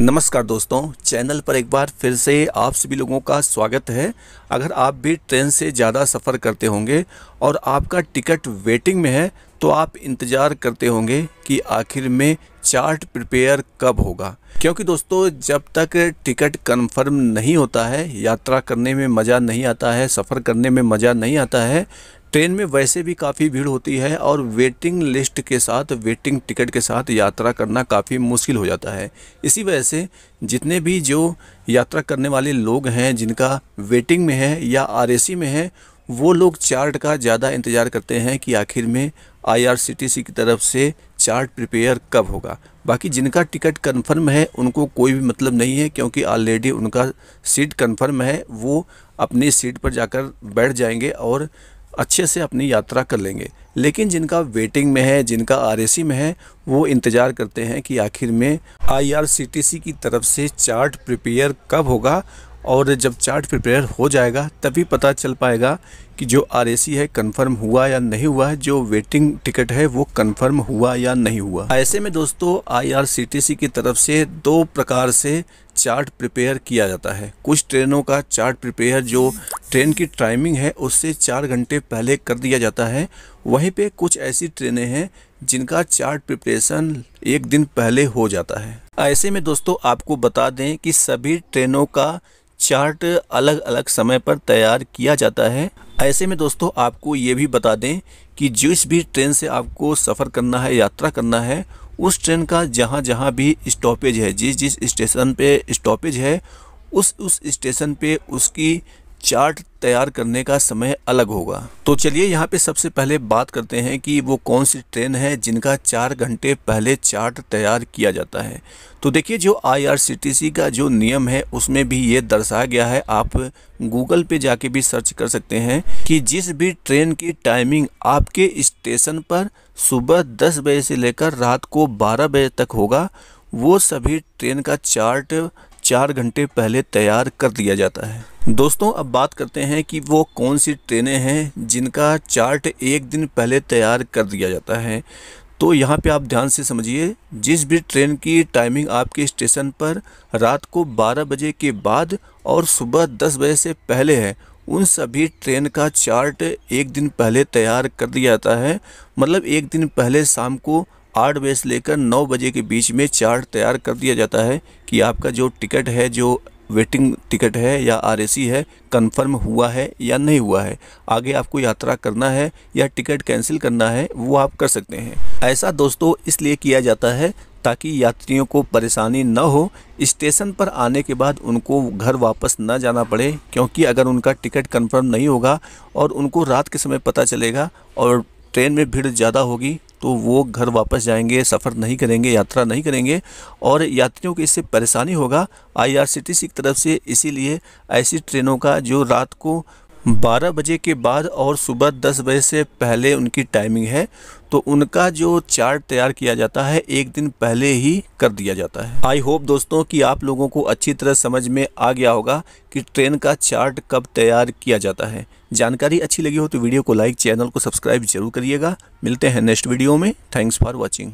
नमस्कार दोस्तों चैनल पर एक बार फिर से आप सभी लोगों का स्वागत है अगर आप भी ट्रेन से ज़्यादा सफ़र करते होंगे और आपका टिकट वेटिंग में है तो आप इंतज़ार करते होंगे कि आखिर में चार्ट प्रिपेयर कब होगा क्योंकि दोस्तों जब तक टिकट कंफर्म नहीं होता है यात्रा करने में मज़ा नहीं आता है सफ़र करने में मज़ा नहीं आता है ट्रेन में वैसे भी काफ़ी भीड़ होती है और वेटिंग लिस्ट के साथ वेटिंग टिकट के साथ यात्रा करना काफ़ी मुश्किल हो जाता है इसी वजह से जितने भी जो यात्रा करने वाले लोग हैं जिनका वेटिंग में है या आरएसी में है वो लोग चार्ट का ज़्यादा इंतज़ार करते हैं कि आखिर में आईआरसीटीसी की तरफ से चार्ट प्रिपेयर कब होगा बाकी जिनका टिकट कंफर्म है उनको कोई भी मतलब नहीं है क्योंकि ऑलरेडी उनका सीट कंफर्म है वो अपनी सीट पर जाकर बैठ जाएंगे और अच्छे से अपनी यात्रा कर लेंगे लेकिन जिनका वेटिंग में है जिनका आरएसी में है वो इंतज़ार करते हैं कि आखिर में आईआरसीटीसी की तरफ से चार्ट प्रिपेयर कब होगा और जब चार्ट प्रिपेयर हो जाएगा तभी पता चल पाएगा कि जो आर है कंफर्म हुआ या नहीं हुआ है जो वेटिंग टिकट है वो कंफर्म हुआ या नहीं हुआ ऐसे में दोस्तों आईआरसीटीसी की तरफ से दो प्रकार से चार्ट प्रिपेयर किया जाता है कुछ ट्रेनों का चार्ट प्रिपेयर जो ट्रेन की टाइमिंग है उससे चार घंटे पहले कर दिया जाता है वहीं पे कुछ ऐसी ट्रेनें हैं जिनका चार्ट प्रिपरेशन एक दिन पहले हो जाता है ऐसे में दोस्तों आपको बता दें कि सभी ट्रेनों का चार्ट अलग अलग समय पर तैयार किया जाता है ऐसे में दोस्तों आपको ये भी बता दें कि जिस भी ट्रेन से आपको सफ़र करना है यात्रा करना है उस ट्रेन का जहाँ जहाँ भी स्टॉपेज है जिस जिस स्टेशन पे स्टॉपेज है उस उस स्टेशन पे उसकी चार्ट तैयार करने का समय अलग होगा तो चलिए यहाँ पे सबसे पहले बात करते हैं कि वो कौन सी ट्रेन है जिनका चार घंटे पहले चार्ट तैयार किया जाता है तो देखिए जो आईआरसीटीसी का जो नियम है उसमें भी ये दर्शाया गया है आप गूगल पे जाके भी सर्च कर सकते हैं कि जिस भी ट्रेन की टाइमिंग आपके स्टेशन पर सुबह दस बजे से लेकर रात को बारह बजे तक होगा वो सभी ट्रेन का चार्ट चार घंटे पहले तैयार कर दिया जाता है दोस्तों अब बात करते हैं कि वो कौन सी ट्रेनें हैं जिनका चार्ट एक दिन पहले तैयार कर दिया जाता है तो यहाँ पे आप ध्यान से समझिए जिस भी ट्रेन की टाइमिंग आपके स्टेशन पर रात को 12 बजे के बाद और सुबह 10 बजे से पहले है उन सभी ट्रेन का चार्ट एक दिन पहले तैयार कर दिया जाता है मतलब एक दिन पहले शाम को आठ बजे से लेकर नौ बजे के बीच में चार्ट तैयार कर दिया जाता है कि आपका जो टिकट है जो वेटिंग टिकट है या आरएसी है कंफर्म हुआ है या नहीं हुआ है आगे आपको यात्रा करना है या टिकट कैंसिल करना है वो आप कर सकते हैं ऐसा दोस्तों इसलिए किया जाता है ताकि यात्रियों को परेशानी न हो स्टेशन पर आने के बाद उनको घर वापस न जाना पड़े क्योंकि अगर उनका टिकट कंफर्म नहीं होगा और उनको रात के समय पता चलेगा और ट्रेन में भीड़ ज़्यादा होगी तो वो घर वापस जाएंगे सफ़र नहीं करेंगे यात्रा नहीं करेंगे और यात्रियों को इससे परेशानी होगा आईआरसीटीसी की तरफ से इसीलिए ऐसी ट्रेनों का जो रात को 12 बजे के बाद और सुबह 10 बजे से पहले उनकी टाइमिंग है तो उनका जो चार्ट तैयार किया जाता है एक दिन पहले ही कर दिया जाता है आई होप दोस्तों कि आप लोगों को अच्छी तरह समझ में आ गया होगा कि ट्रेन का चार्ट कब तैयार किया जाता है जानकारी अच्छी लगी हो तो वीडियो को लाइक चैनल को सब्सक्राइब जरूर करिएगा मिलते हैं नेक्स्ट वीडियो में थैंक्स फॉर वॉचिंग